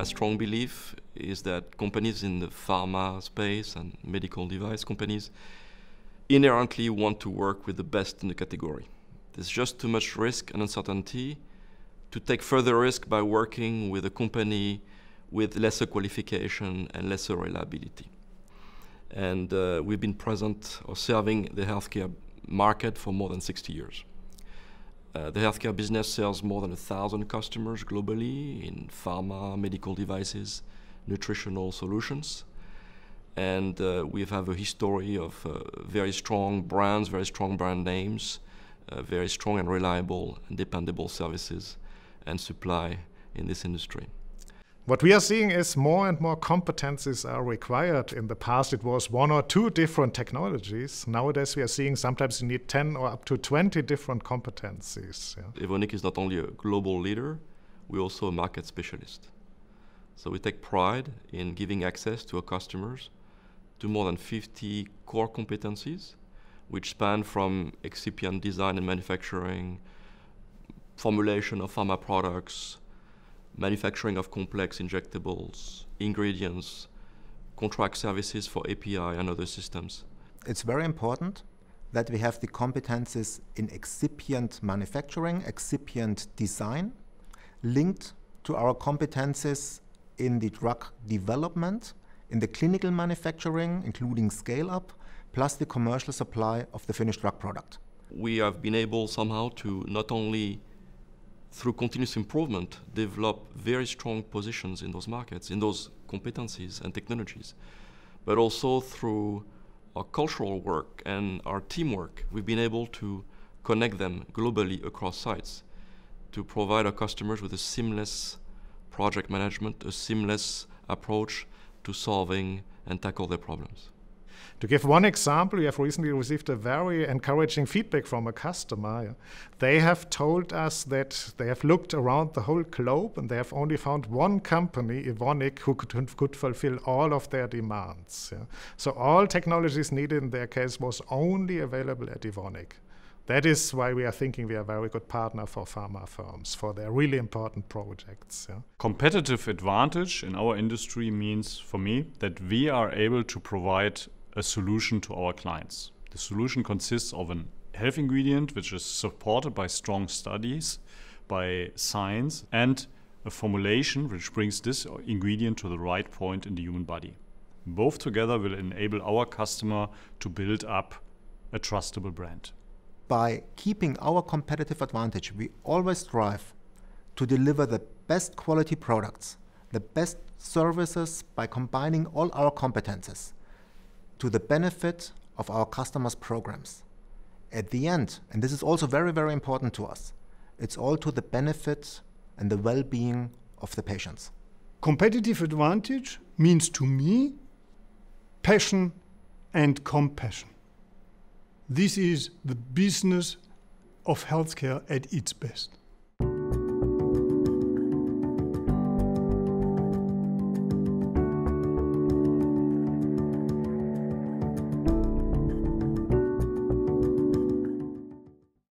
My strong belief is that companies in the pharma space and medical device companies inherently want to work with the best in the category. There's just too much risk and uncertainty to take further risk by working with a company with lesser qualification and lesser reliability. And uh, we've been present or serving the healthcare market for more than 60 years. Uh, the healthcare business serves more than a thousand customers globally in pharma, medical devices, nutritional solutions. And uh, we have a history of uh, very strong brands, very strong brand names, uh, very strong and reliable and dependable services and supply in this industry. What we are seeing is more and more competencies are required. In the past, it was one or two different technologies. Nowadays, we are seeing sometimes you need 10 or up to 20 different competencies. Yeah. Evonik is not only a global leader, we're also a market specialist. So we take pride in giving access to our customers to more than 50 core competencies, which span from excipient design and manufacturing, formulation of pharma products, manufacturing of complex injectables, ingredients, contract services for API and other systems. It's very important that we have the competences in excipient manufacturing, excipient design, linked to our competences in the drug development, in the clinical manufacturing, including scale up, plus the commercial supply of the finished drug product. We have been able somehow to not only through continuous improvement, develop very strong positions in those markets, in those competencies and technologies. But also through our cultural work and our teamwork, we've been able to connect them globally across sites to provide our customers with a seamless project management, a seamless approach to solving and tackle their problems. To give one example, we have recently received a very encouraging feedback from a customer. They have told us that they have looked around the whole globe and they have only found one company, Evonik, who could, could fulfill all of their demands. So all technologies needed in their case was only available at Evonik. That is why we are thinking we are a very good partner for pharma firms for their really important projects. Yeah. Competitive advantage in our industry means for me that we are able to provide a solution to our clients. The solution consists of an health ingredient which is supported by strong studies, by science, and a formulation which brings this ingredient to the right point in the human body. Both together will enable our customer to build up a trustable brand. By keeping our competitive advantage, we always strive to deliver the best quality products, the best services by combining all our competences to the benefit of our customers' programs. At the end, and this is also very, very important to us, it's all to the benefit and the well being of the patients. Competitive advantage means to me passion and compassion. This is the business of healthcare at its best.